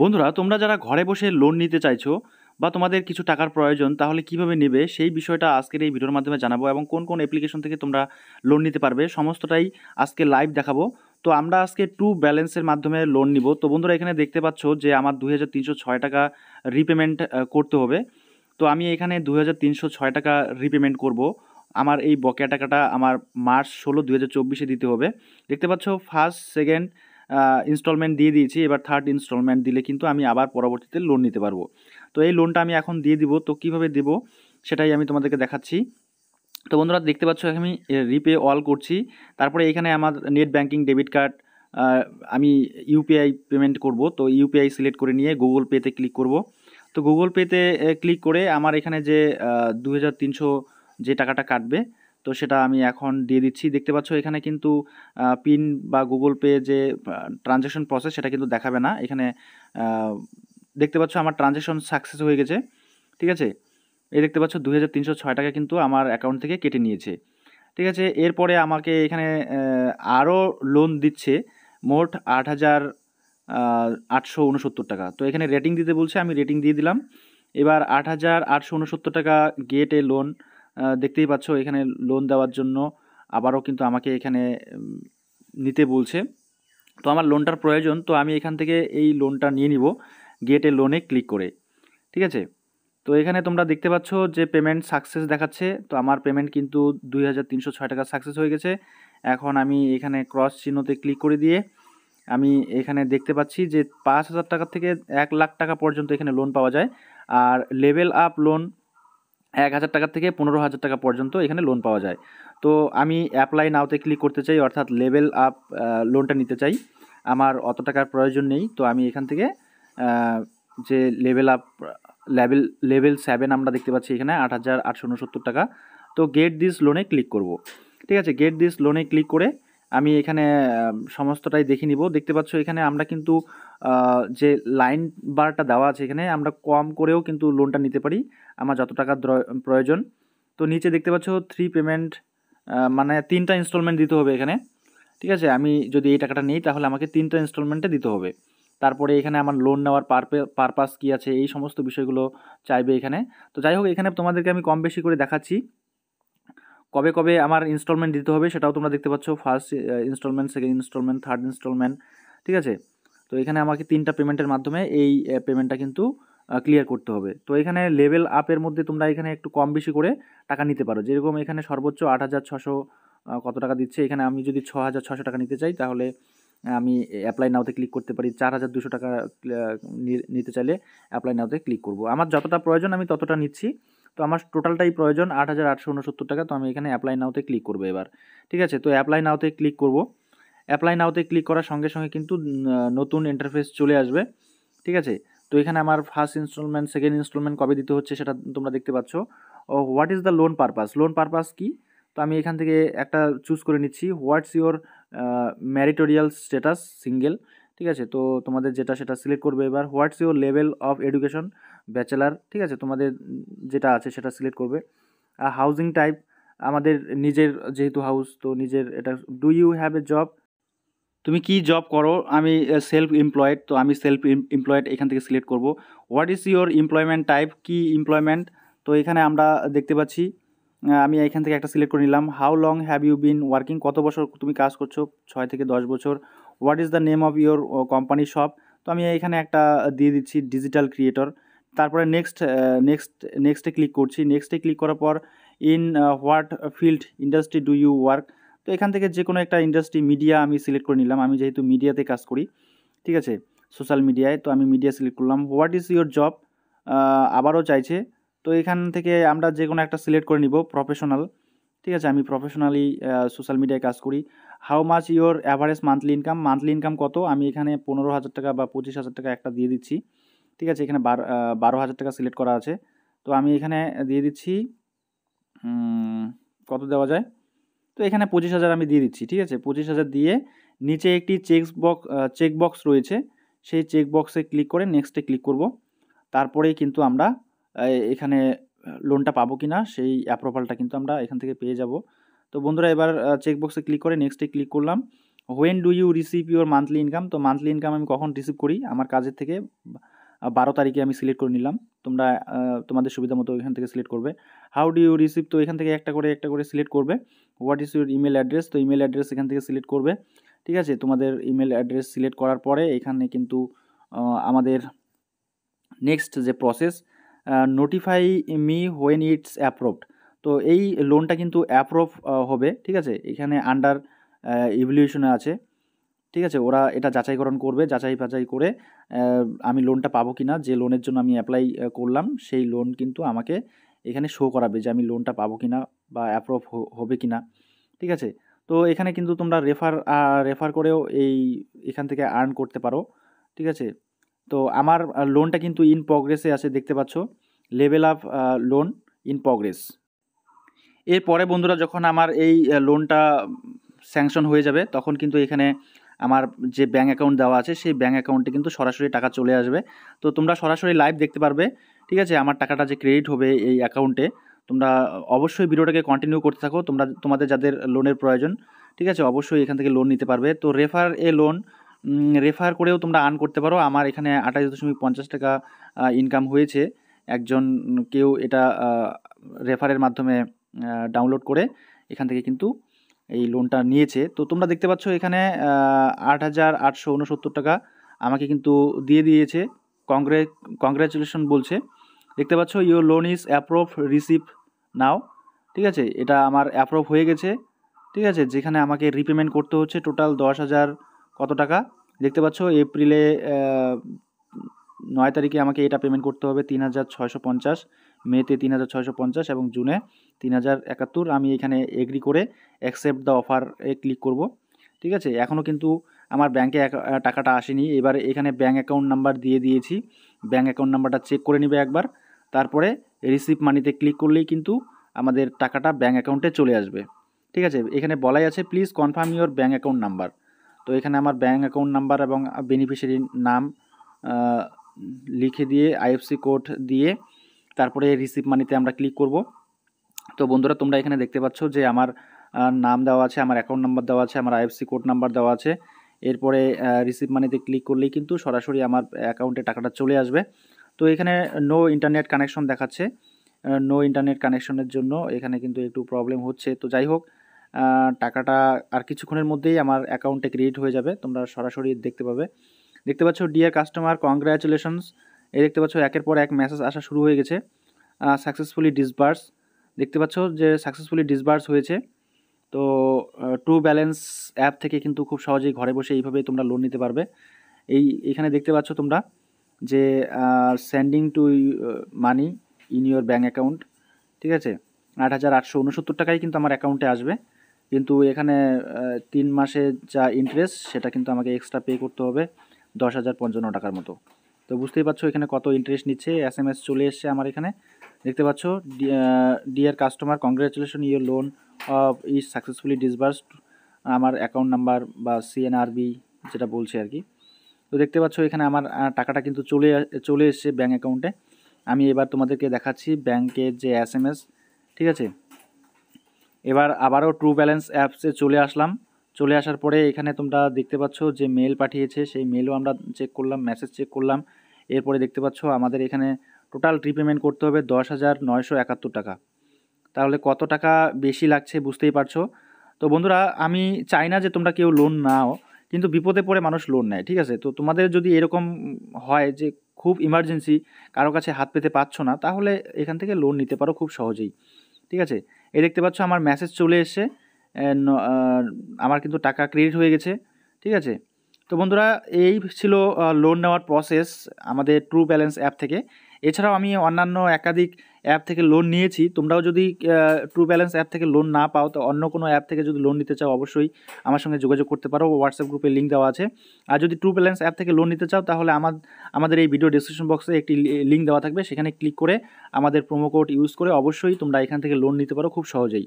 বন্ধুরা তোমরা যারা ঘরে বসে লোন নিতে চাইছো বা তোমাদের কিছু টাকার প্রয়োজন তাহলে কিভাবে নেবে সেই বিষয়টা আজকের এই ভিডিওর মাধ্যমে জানাবো এবং কোন কোন অ্যাপ্লিকেশন থেকে তোমরা লোন নিতে পারবে সমস্তটাই আজকে লাইভ দেখাবো তো আমরা আজকে টু ব্যালেন্সের মাধ্যমে লোন নিব তো বন্ধুরা এখানে দেখতে পাচ্ছ যে আমার দুই টাকা রিপেমেন্ট করতে হবে তো আমি এখানে দু টাকা রিপেমেন্ট করব আমার এই বকেয়া টাকাটা আমার মার্চ ষোলো দু দিতে হবে দেখতে পাচ্ছ ফার্স্ট সেকেন্ড ইনস্টলমেন্ট দিয়ে দিয়েছি এবার থার্ড ইনস্টলমেন্ট দিলে কিন্তু আমি আবার পরবর্তীতে লোন নিতে পারবো তো এই লোনটা আমি এখন দিয়ে দিব তো কিভাবে দেব সেটাই আমি তোমাদেরকে দেখাচ্ছি তো বন্ধুরা দেখতে পাচ্ছ আমি রিপে অল করছি তারপরে এখানে আমার নেট ব্যাঙ্কিং ডেবিট কার্ড আমি ইউপিআই পেমেন্ট করব তো ইউপিআই সিলেক্ট করে নিয়ে গুগল পেতে ক্লিক করব তো গুগল পেতে ক্লিক করে আমার এখানে যে দু যে টাকাটা কাটবে তো সেটা আমি এখন দিয়ে দিচ্ছি দেখতে পাচ্ছ এখানে কিন্তু পিন বা গুগল পে যে ট্রানজ্যাকশন প্রসেস সেটা কিন্তু দেখাবে না এখানে দেখতে পাচ্ছ আমার ট্রানজ্যাকশন সাকসেস হয়ে গেছে ঠিক আছে এই দেখতে পাচ্ছ দু টাকা কিন্তু আমার অ্যাকাউন্ট থেকে কেটে নিয়েছে ঠিক আছে এরপরে আমাকে এখানে আরও লোন দিচ্ছে মোট আট হাজার আটশো উনসত্তর টাকা তো এখানে রেটিং দিতে বলছে আমি রেটিং দিয়ে দিলাম এবার আট হাজার আটশো উনসত্তর টাকা গেটে লোন দেখতেই পাচ্ছ এখানে লোন দেওয়ার জন্য আবারও কিন্তু আমাকে এখানে নিতে বলছে তো আমার লোনটার প্রয়োজন তো আমি এখান থেকে এই লোনটা নিয়ে নিব গেটে লোনে ক্লিক করে ঠিক আছে তো এখানে তোমরা দেখতে পাচ্ছ যে পেমেন্ট সাকসেস দেখাচ্ছে তো আমার পেমেন্ট কিন্তু দুই টাকা সাকসেস হয়ে গেছে এখন আমি এখানে ক্রস চিহ্নতে ক্লিক করে দিয়ে আমি এখানে দেখতে পাচ্ছি যে পাঁচ হাজার টাকা থেকে এক লাখ টাকা পর্যন্ত এখানে লোন পাওয়া যায় আর লেভেল আপ লোন এক হাজার টাকা থেকে পনেরো হাজার টাকা পর্যন্ত এখানে লোন পাওয়া যায় তো আমি অ্যাপ্লাই নাওতে ক্লিক করতে চাই অর্থাৎ লেভেল আপ লোনটা নিতে চাই আমার অত টাকার প্রয়োজন নেই তো আমি এখান থেকে যে level up level level seven আমরা দেখতে পাচ্ছি এখানে আট হাজার আটশো উনসত্তর টাকা তো গেট দিস লোনে ক্লিক করব ঠিক আছে গেট দিস লোনে ক্লিক করে আমি এখানে সমস্তটাই দেখে নিব দেখতে পাচ্ছ এখানে আমরা কিন্তু যে লাইন বারটা দেওয়া আছে এখানে আমরা কম করেও কিন্তু লোনটা নিতে পারি আমার যত টাকা প্রয়োজন তো নিচে দেখতে পাচ্ছ থ্রি পেমেন্ট মানে তিনটা ইনস্টলমেন্ট দিতে হবে এখানে ঠিক আছে আমি যদি এই টাকাটা নিই তাহলে আমাকে তিনটা ইনস্টলমেন্টে দিতে হবে তারপরে এখানে আমার লোন নেওয়ার পারপে পারপাস কী আছে এই সমস্ত বিষয়গুলো চাইবে এখানে তো যাই হোক এখানে তোমাদেরকে আমি কম বেশি করে দেখাচ্ছি কবে কবে আমার ইনস্টলমেন্ট দিতে হবে সেটাও তোমরা দেখতে পাচ্ছ first instalment second instalment third instalment ঠিক আছে তো এখানে আমাকে তিনটা পেমেন্টের মাধ্যমে এই পেমেন্টটা কিন্তু ক্লিয়ার করতে হবে তো এখানে লেভেল আপের মধ্যে তোমরা এখানে একটু কম বেশি করে টাকা নিতে পারো যেরকম এখানে সর্বোচ্চ আট হাজার ছশো কত টাকা দিচ্ছে এখানে আমি যদি ছ হাজার ছশো টাকা নিতে চাই তাহলে আমি অ্যাপ্লাই নাওতে ক্লিক করতে পারি চার হাজার দুশো টাকা নিতে চাইলে অ্যাপ্লাই নাওতে ক্লিক করব আমার যতটা প্রয়োজন আমি ততটা নিচ্ছি তো আমার টোটালটাই প্রয়োজন আট হাজার আটশো উনসত্তর টাকা তো আমি এখানে অ্যাপ্লাই নাওতে ক্লিক করবো এবার ঠিক আছে তো অ্যাপ্লাই নাওতে ক্লিক করব অ্যাপ্লাই নাওতে ক্লিক করার সঙ্গে সঙ্গে কিন্তু নতুন ইন্টারফেস চলে আসবে ঠিক আছে তো এখানে আমার ফার্স্ট ইনস্টলমেন্ট সেকেন্ড ইনস্টলমেন্ট কবে দিতে হচ্ছে সেটা তোমরা দেখতে পাচ্ছ ও what is the loan purpose loan purpose কি তো আমি এখান থেকে একটা চুজ করে নিচ্ছি what's your marital status single ঠিক আছে তো তোমাদের যেটা সেটা সিলেক্ট করবে এবার what's your level of education bachelor ঠিক আছে তোমাদের যেটা আছে সেটা সিলেক্ট করবে আর হাউজিং টাইপ আমাদের নিজের যেহেতু হাউস তো নিজের এটা do you have a job তুমি কি জব করো আমি সেলফ এমপ্লয়েড তো আমি সেলফ এমপ্লয়েড এখান থেকে সিলেক্ট করব what is your employment type কি এমপ্লয়মেন্ট তো এখানে আমরা দেখতে পাচ্ছি আমি এখান থেকে একটা সিলেক্ট করে নিলাম how long have you been working কত বছর তুমি কাজ করছো ছয় থেকে দশ বছর what is the name of your company shop তো আমি এখানে একটা দিয়ে দিচ্ছি ডিজিটাল ক্রিয়েটর তারপরে নেক্সট নেক্সট নেক্সটে ক্লিক করছি নেক্সটে ক্লিক করার পর in what field industry do you work তো এখান থেকে যে কোনো একটা ইন্ডাস্ট্রি মিডিয়া আমি সিলেক্ট করে নিলাম আমি যেহেতু মিডিয়াতে কাজ করি ঠিক আছে সোশ্যাল মিডিয়ায় তো আমি মিডিয়া সিলেক্ট করলাম হোয়াট ইজ ইউর জব আবারও চাইছে তো এখান থেকে আমরা যে কোনো একটা সিলেক্ট করে নিব প্রফেশনাল ঠিক আছে আমি প্রফেশনালি সোশ্যাল মিডিয়ায় কাজ করি how much your average monthly income monthly income কত আমি এখানে পনেরো হাজার টাকা বা পঁচিশ হাজার টাকা একটা দিয়ে দিচ্ছি ঠিক আছে এখানে বারো বারো হাজার টাকা সিলেক্ট করা আছে তো আমি এখানে দিয়ে দিচ্ছি কত দেওয়া যায় তো এখানে পঁচিশ হাজার আমি দিয়ে দিচ্ছি ঠিক আছে পঁচিশ হাজার দিয়ে নিচে একটি চেক বক্স চেক বক্স রয়েছে সেই চেক বক্সে ক্লিক করে নেক্সটে ক্লিক করব তারপরেই কিন্তু আমরা এখানে লোনটা পাবো কি না সেই অ্যাপ্রুভালটা কিন্তু আমরা এখান থেকে পেয়ে যাব তো বন্ধুরা এবার চেক বক্সে ক্লিক করে নেক্সটে ক্লিক করলাম when do you receive your monthly income তো মান্থলি ইনকাম আমি কখন রিসিভ করি আমার কাজের থেকে বারো তারিখে আমি সিলেক্ট করে নিলাম তোমরা তোমাদের সুবিধা মতো এখান থেকে সিলেক্ট করবে হাউ ডু ইউ রিসিভ তো এখান থেকে একটা করে একটা করে সিলেক্ট করবে what is your email address তো ইমেল অ্যাড্রেস এখান থেকে সিলেক্ট করবে ঠিক আছে তোমাদের ইমেল অ্যাড্রেস সিলেক্ট করার পরে এখানে কিন্তু আমাদের নেক্সট যে process notify me when it's approved তো এই লোনটা কিন্তু অ্যাপ্রুভ হবে ঠিক আছে এখানে আন্ডার ইভলিউশনে আছে ঠিক আছে ওরা এটা যাচাইকরণ করবে যাচাই বাছাই করে আমি লোনটা পাবো কি না যে লোনের জন্য আমি অ্যাপ্লাই করলাম সেই লোন কিন্তু আমাকে এখানে শো করাবে যে আমি লোনটা পাবো কি না বা অ্যাপ্রুভ হবে কি না ঠিক আছে তো এখানে কিন্তু তোমরা রেফার রেফার করেও এই এখান থেকে আর্ন করতে পারো ঠিক আছে তো আমার লোনটা কিন্তু ইন প্রগ্রেসে আছে দেখতে পাচ্ছ level up loan in progress এরপরে বন্ধুরা যখন আমার এই লোনটা স্যাংশন হয়ে যাবে তখন কিন্তু এখানে আমার যে ব্যাঙ্ক অ্যাকাউন্ট দেওয়া আছে সেই ব্যাঙ্ক অ্যাকাউন্টে কিন্তু সরাসরি টাকা চলে আসবে তো তোমরা সরাসরি লাইভ দেখতে পারবে ঠিক আছে আমার টাকাটা যে ক্রেডিট হবে এই অ্যাকাউন্টে তোমরা অবশ্যই ভিডিওটাকে কন্টিনিউ করতে থাকো তোমরা তোমাদের যাদের লোনের প্রয়োজন ঠিক আছে অবশ্যই এখান থেকে লোন নিতে পারবে তো রেফার এ লোন রেফার করেও তোমরা আর্ন করতে পারো আমার এখানে আঠাশ দশমিক পঞ্চাশ টাকা ইনকাম হয়েছে একজন কেউ এটা রেফারের মাধ্যমে ডাউনলোড করে এখান থেকে কিন্তু এই লোনটা নিয়েছে তো তোমরা দেখতে পাচ্ছ এখানে আট হাজার আটশো উনসত্তর টাকা আমাকে কিন্তু দিয়ে দিয়েছে কংগ্রে কংগ্রাচুলেশন বলছে দেখতে পাচ্ছ your loan is approve receive now ঠিক আছে এটা আমার অ্যাপ্রুভ হয়ে গেছে ঠিক আছে যেখানে আমাকে রিপেমেন্ট করতে হচ্ছে টোটাল দশ হাজার কত টাকা দেখতে পাচ্ছ এপ্রিলে নয় তারিখে আমাকে এটা পেমেন্ট করতে হবে তিন হাজার ছয়শো পঞ্চাশ মেতে তিন হাজার ছয়শো পঞ্চাশ এবং জুনে তিন হাজার একাত্তর আমি এখানে এগ্রি করে অ্যাকসেপ্ট দ্য অফার এ ক্লিক করব ঠিক আছে এখনও কিন্তু আমার ব্যাংকে টাকাটা আসেনি এবার এখানে ব্যাঙ্ক অ্যাকাউন্ট নাম্বার দিয়ে দিয়েছি ব্যাঙ্ক অ্যাকাউন্ট নাম্বারটা চেক করে নেবে একবার তারপরে রিসিভ মানিতে ক্লিক করলেই কিন্তু আমাদের টাকাটা ব্যাঙ্ক অ্যাকাউন্টে চলে আসবে ঠিক আছে এখানে বলাই আছে please confirm your bank account number তো এখানে আমার ব্যাঙ্ক অ্যাকাউন্ট নাম্বার এবং বেনিফিশিয়ারির নাম লিখে দিয়ে আইএফসি কোড দিয়ে তারপরে রিসিভ মানিতে আমরা ক্লিক করব তো বন্ধুরা তোমরা এখানে দেখতে পাচ্ছ যে আমার নাম দেওয়া আছে আমার অ্যাকাউন্ট নাম্বার দেওয়া আছে আমার আইএফসি কোড নাম্বার দেওয়া আছে এরপরে রিসিভ মানিতে ক্লিক করলেই কিন্তু সরাসরি আমার অ্যাকাউন্টে টাকাটা চলে আসবে তো এখানে নো ইন্টারনেট কানেকশন দেখাচ্ছে নো ইন্টারনেট কানেকশনের জন্য এখানে কিন্তু একটু প্রবলেম হচ্ছে তো যাই হোক টাকাটা আর কিছুক্ষণের মধ্যেই আমার অ্যাকাউন্টে ক্রিয়েট হয়ে যাবে তোমরা সরাসরি দেখতে পাবে দেখতে পাচ্ছ ডিয়ার কাস্টমার কংগ্রাচুলেশনস এই দেখতে পাচ্ছ একের পর এক মেসেজ আসা শুরু হয়ে গেছে সাকসেসফুলি ডিসবার্স দেখতে পাচ্ছ যে সাকসেসফুলি ডিসবার্স হয়েছে তো ট্রু ব্যালেন্স অ্যাপ থেকে কিন্তু খুব সহজেই ঘরে বসে এইভাবে তোমরা লোন নিতে পারবে এই এখানে দেখতে পাচ্ছ তোমরা যে sending to money in your bank account ঠিক আছে আট হাজার আটশো উনসত্তর টাকাই কিন্তু আমার অ্যাকাউন্টে আসবে কিন্তু এখানে তিন মাসে যা ইন্টারেস্ট সেটা কিন্তু আমাকে এক্সট্রা পে করতে হবে দশ হাজার পঞ্চান্ন টাকার মতো তো বুঝতেই পারছো এখানে কত ইন্টারেস্ট নিচ্ছে এস এম এস চলে এসছে আমার এখানে দেখতে পাচ্ছ dear customer congratulation your loan of is successfully disbursed আমার অ্যাকাউন্ট নাম্বার বা সিএনআরবি যেটা বলছে আর কি তো দেখতে পাচ্ছ এখানে আমার টাকাটা কিন্তু চলে চলে এসছে ব্যাঙ্ক অ্যাকাউন্টে আমি এবার তোমাদেরকে দেখাচ্ছি ব্যাংকের যে এস এম এস ঠিক আছে এবার আবারও ট্রু ব্যালেন্স অ্যাপসে চলে আসলাম চলে আসার পরে এখানে তোমরা দেখতে পাচ্ছ যে মেল পাঠিয়েছে সেই মেলও আমরা চেক করলাম মেসেজ চেক করলাম এরপরে দেখতে পাচ্ছ আমাদের এখানে টোটাল রিপেমেন্ট করতে হবে দশ হাজার নয়শো একাত্তর টাকা তাহলে কত টাকা বেশি লাগছে বুঝতেই পারছো তো বন্ধুরা আমি চাই না যে তোমরা কেউ লোন নাও কিন্তু বিপদে পড়ে মানুষ লোন নেয় ঠিক আছে তো তোমাদের যদি এরকম হয় যে খুব ইমার্জেন্সি কারো কাছে হাত পেতে পারছো না তাহলে এখান থেকে লোন নিতে পারো খুব সহজেই ঠিক আছে এই দেখতে পাচ্ছ আমার মেসেজ চলে এসে আমার কিন্তু টাকা ক্রেডিট হয়ে গেছে ঠিক আছে তো বন্ধুরা এই ছিল লোন নেওয়ার প্রসেস আমাদের ট্রু ব্যালেন্স অ্যাপ থেকে এছাড়াও আমি অন্যান্য একাধিক অ্যাপ থেকে লোন নিয়েছি তোমরাও যদি ট্রু ব্যালেন্স অ্যাপ থেকে লোন না পাও তো অন্য কোনো অ্যাপ থেকে যদি লোন নিতে চাও অবশ্যই আমার সঙ্গে যোগাযোগ করতে পারো হোয়াটসঅ্যাপ গ্রুপে লিঙ্ক দেওয়া আছে আর যদি ট্রু ব্যালেন্স অ্যাপ থেকে লোন নিতে চাও তাহলে আমার আমাদের এই ভিডিও ডিসক্রিপশন বক্সে একটি লিঙ্ক দেওয়া থাকবে সেখানে ক্লিক করে আমাদের প্রোমো কোড ইউজ করে অবশ্যই তোমরা এখান থেকে লোন নিতে পারো খুব সহজেই